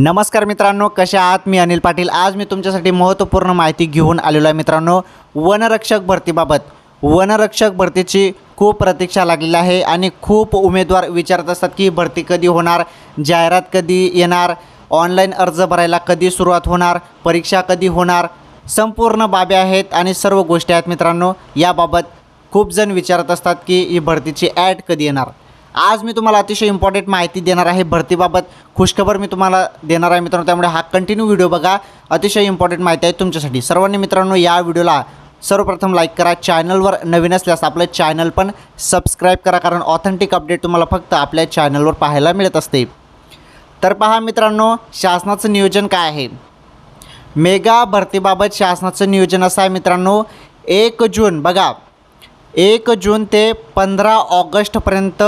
नमस्कार मित्रांनो कसे आहात मी अनिल पाटील आज मी तुमच्यासाठी महत्त्वपूर्ण माहिती घेऊन आलेलो आहे मित्रांनो वनरक्षक भरतीबाबत वनरक्षक भरतीची खूप प्रतीक्षा लागलेली आहे आणि खूप उमेदवार विचारत असतात की भरती कधी होणार जाहिरात कधी येणार ऑनलाईन अर्ज भरायला कधी सुरुवात होणार परीक्षा कधी होणार संपूर्ण बाब्या आहेत आणि सर्व गोष्टी आहेत मित्रांनो याबाबत खूप जण विचारत असतात की ही भरतीची ॲड कधी येणार आज मी तुम्हाला अतिशय इम्पॉर्टंट माहिती देणार आहे भरतीबाबत खुशखबर मी तुम्हाला देणार आहे मित्रांनो त्यामुळे हा कंटिन्यू व्हिडिओ बघा अतिशय इम्पॉर्टंट माहिती आहे तुमच्यासाठी सर्वांनी मित्रांनो या व्हिडिओला सर्वप्रथम लाईक करा चॅनलवर नवीन असल्यास आपलं चॅनल पण सबस्क्राईब करा कारण ऑथेंटिक अपडेट तुम्हाला फक्त आपल्या चॅनलवर पाहायला मिळत असते तर पहा मित्रांनो शासनाचं नियोजन काय आहे मेगा भरतीबाबत शासनाचं नियोजन असं आहे मित्रांनो एक जून बघा एक जून ते पंधरा ऑगस्टपर्यंत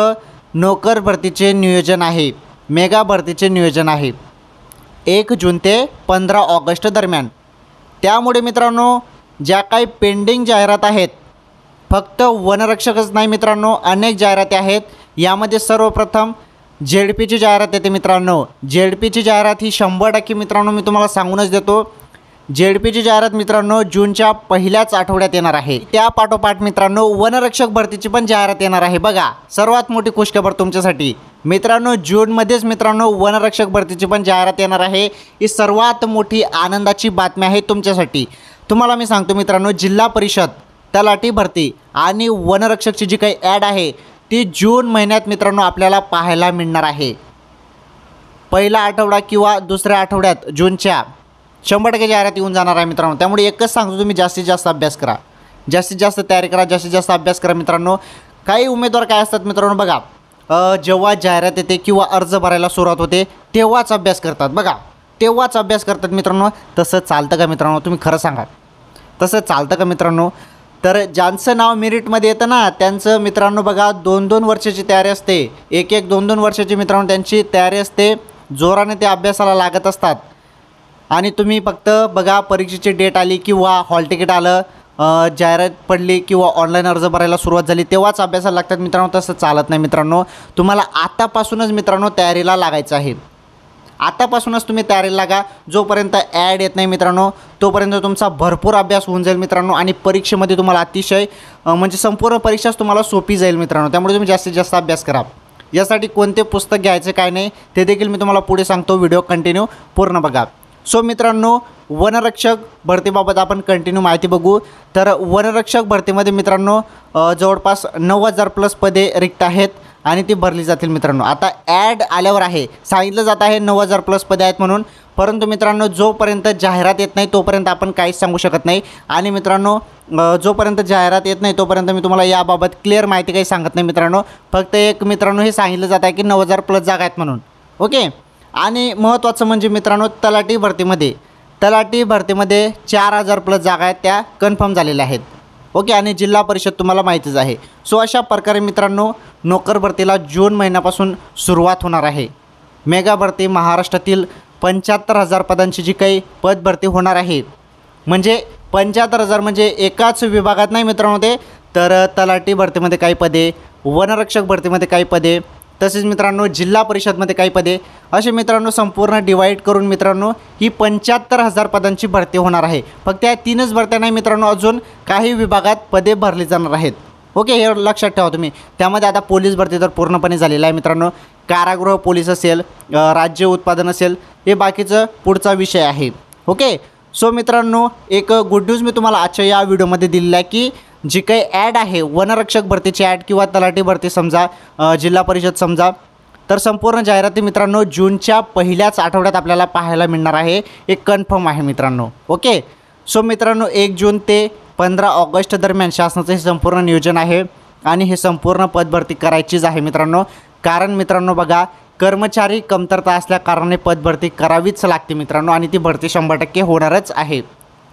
नोकर भरतीचे नियोजन आहे मेगा भरतीचे नियोजन आहे एक जून ते पंधरा ऑगस्ट दरम्यान त्यामुळे मित्रांनो ज्या काही पेंडिंग जाहिरात आहेत फक्त वनरक्षकच नाही मित्रांनो अनेक जाहिराती आहेत यामध्ये सर्वप्रथम झेड पीची जाहिरात येते मित्रांनो झेड पीची जाहिरात ही शंभर टक्के मित्रांनो मी तुम्हाला सांगूनच देतो जेडपीची जाहिरात मित्रांनो जूनच्या पहिल्याच आठवड्यात येणार आहे त्या पाठोपाठ मित्रांनो वनरक्षक भरतीची पण जाहिरात येणार आहे बघा सर्वात मोठी खुशखबर तुमच्यासाठी मित्रांनो जूनमध्येच मित्रांनो वनरक्षक भरतीची पण जाहिरात येणार आहे ही सर्वात मोठी आनंदाची बातमी आहे तुमच्यासाठी तुम्हाला मी सांगतो मित्रांनो जिल्हा परिषद तलाठी भरती आणि वनरक्षकची जी काही ॲड आहे ती जून महिन्यात मित्रांनो आपल्याला पाहायला मिळणार आहे पहिला आठवडा किंवा दुसऱ्या आठवड्यात जूनच्या शंभर टक्के जाहिरात येऊन जाणार आहे मित्रांनो त्यामुळे एकच सांगतो तुम्ही जास्तीत जास्त अभ्यास करा जास्तीत जास्त तयारी करा जास्तीत जास्त अभ्यास करा मित्रांनो काही उमेदवार काय असतात मित्रांनो बघा जेव्हा जाहिरात येते किंवा अर्ज भरायला सुरुवात होते तेव्हाच अभ्यास करतात बघा तेव्हाच अभ्यास करतात मित्रांनो तसं चालतं का मित्रांनो तुम्ही खरं सांगा तसं चालतं का मित्रांनो तर ज्यांचं नाव मेरिटमध्ये येतं ना त्यांचं मित्रांनो बघा दोन दोन वर्षाची तयारी असते एक एक दोन दोन वर्षाची मित्रांनो त्यांची तयारी असते जोराने ते अभ्यासाला लागत असतात आणि तुम्ही फक्त बघा परीक्षेची डेट आली किंवा हॉल तिकीट आलं जाहिरात पडली किंवा ऑनलाईन अर्ज भरायला सुरुवात झाली तेव्हाच अभ्यासाला लागतात मित्रांनो तसं चालत नाही मित्रांनो तुम्हाला आतापासूनच मित्रांनो तयारीला लागायचं आहे आतापासूनच तुम्ही तयारीला लागा जोपर्यंत ॲड येत नाही मित्रांनो तोपर्यंत तुमचा भरपूर अभ्यास होऊन जाईल मित्रांनो आणि परीक्षेमध्ये तुम्हाला अतिशय म्हणजे संपूर्ण परीक्षाच तुम्हाला सोपी जाईल मित्रांनो त्यामुळे तुम्ही जास्तीत जास्त अभ्यास करा यासाठी कोणते पुस्तक घ्यायचे काय नाही ते देखील मी तुम्हाला पुढे सांगतो व्हिडिओ कंटिन्यू पूर्ण बघा सो मित्रांनो वनरक्षक भरतीबाबत आपण कंटिन्यू माहिती बघू तर वनरक्षक भरतीमध्ये मित्रांनो जवळपास नऊ हजार प्लस पदे रिक्त आहेत आणि ती भरली जातील मित्रांनो आता ॲड आल्यावर आहे सांगितलं जात आहे नऊ हजार प्लस पदे आहेत म्हणून परंतु मित्रांनो जोपर्यंत जाहिरात येत नाही तोपर्यंत आपण काहीच सांगू शकत नाही आणि मित्रांनो जोपर्यंत जाहिरात येत नाही तोपर्यंत मी तुम्हाला याबाबत क्लिअर माहिती काही सांगत नाही मित्रांनो फक्त एक मित्रांनो हे सांगितलं जात आहे की नऊ हजार प्लस जागा आहेत म्हणून ओके आणि महत्त्वाचं म्हणजे मित्रांनो तलाठी भरतीमध्ये तलाठी भरतीमध्ये चार हजार प्लस जागा आहेत त्या कन्फर्म झालेल्या आहेत ओके आणि जिल्हा परिषद तुम्हाला माहितीच आहे सो अशा प्रकारे मित्रांनो नोकर भरतीला जून महिन्यापासून सुरुवात होणार आहे मेगा भरती महाराष्ट्रातील पंच्याहत्तर हजार पदांची जी काही पद भरती होणार आहे म्हणजे पंच्याहत्तर हजार म्हणजे एकाच विभागात नाही मित्रांनो ते तर तलाठी भरतीमध्ये काही पदे वनरक्षक भरतीमध्ये काही पदे तसेच मित्रांनो जिल्हा परिषदमध्ये काही पदे असे मित्रांनो संपूर्ण डिवाईड करून मित्रांनो ही पंच्याहत्तर हजार पदांची भरती होणार आहे फक्त या तीनच भरत्या नाही मित्रांनो अजून काही विभागात पदे भरली जाणार आहेत ओके हे लक्षात ठेवा तुम्ही त्यामध्ये आता पोलीस भरती तर पूर्णपणे झालेलं आहे मित्रांनो कारागृह पोलीस असेल राज्य उत्पादन असेल हे बाकीचं पुढचा विषय आहे ओके सो मित्रांनो एक गुड न्यूज मी तुम्हाला आजच्या या व्हिडिओमध्ये दिलेला आहे की जी काही ॲड आहे वनरक्षक भरतीची ॲड किंवा तलाठी भरती समजा जिल्हा परिषद समजा तर संपूर्ण जाहिराती मित्रांनो जूनच्या पहिल्याच आठवड्यात आपल्याला पाहायला मिळणार आहे एक कन्फर्म आहे मित्रांनो ओके सो मित्रांनो एक जून ते पंधरा ऑगस्ट दरम्यान शासनाचं हे संपूर्ण नियोजन आहे आणि हे संपूर्ण पदभरती करायचीच आहे मित्रांनो कारण मित्रांनो बघा कर्मचारी कमतरता असल्या कारणाने पदभरती करावीच लागते मित्रांनो आणि ती भरती शंभर टक्के होणारच आहे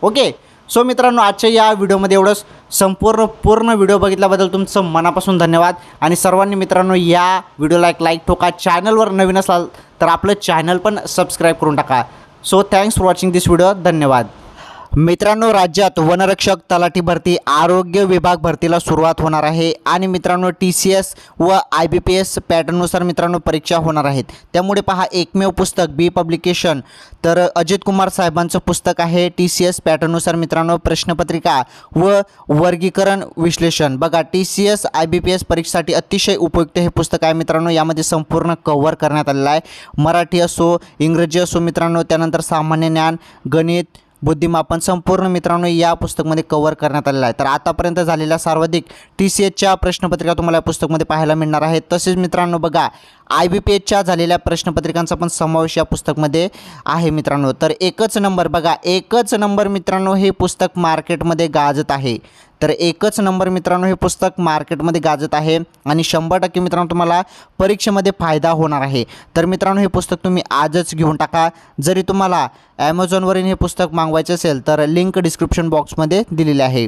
ओके सो मित्रांनो आजच्या या व्हिडिओमध्ये एवढंच संपूर्ण पूर्ण व्हिडिओ बघितल्याबद्दल तुमचं मनापासून धन्यवाद आणि सर्वांनी मित्रांनो या व्हिडिओला एक लाईक ठोका चॅनलवर नवीन असाल तर आपलं चॅनल पण सबस्क्राईब करून टाका so thanks for watching this video धन्यवाद मित्रांनो राज्यात वनरक्षक तलाठी भरती आरोग्य विभाग भरतीला सुरुवात होणार आहे आणि मित्रांनो टी सी एस व आय बी पी एस पॅटर्ननुसार मित्रांनो परीक्षा होणार आहेत त्यामुळे पहा एकमेव पुस्तक बी पब्लिकेशन तर अजित कुमार साहेबांचं पुस्तक आहे टी सी एस पॅटर्ननुसार मित्रांनो प्रश्नपत्रिका व वर्गीकरण विश्लेषण बघा T C S I B P S परीक्षेसाठी अतिशय उपयुक्त हे पुस्तक आहे मित्रांनो यामध्ये संपूर्ण कव्हर करण्यात आलेलं आहे मराठी असो इंग्रजी असो मित्रांनो त्यानंतर सामान्य ज्ञान गणित बुद्धिमापन संपूर्ण मित्रांनो या पुस्तकमध्ये कवर करण्यात आलेला आहे तर आतापर्यंत झालेल्या सर्वाधिक टी सी एचच्या प्रश्नपत्रिका तुम्हाला या पुस्तकमध्ये पाहायला मिळणार आहे तसेच मित्रांनो बघा आय बी पी एचच्या झालेल्या प्रश्नपत्रिकांचा पण समावेश या पुस्तकमध्ये आहे मित्रांनो तर एकच नंबर बघा एकच नंबर मित्रांनो हे पुस्तक मार्केटमध्ये गाजत आहे तर एकच नंबर मित्रांनो हे पुस्तक मार्केटमध्ये गाजत आहे आणि शंभर टक्के मित्रांनो तुम्हाला परीक्षेमध्ये फायदा होणार आहे तर मित्रांनो हे पुस्तक तुम्ही आजच घेऊन टाका जरी तुम्हाला ॲमेझॉनवरील हे पुस्तक मागवायचे असेल तर लिंक डिस्क्रिप्शन बॉक्समध्ये दिलेले आहे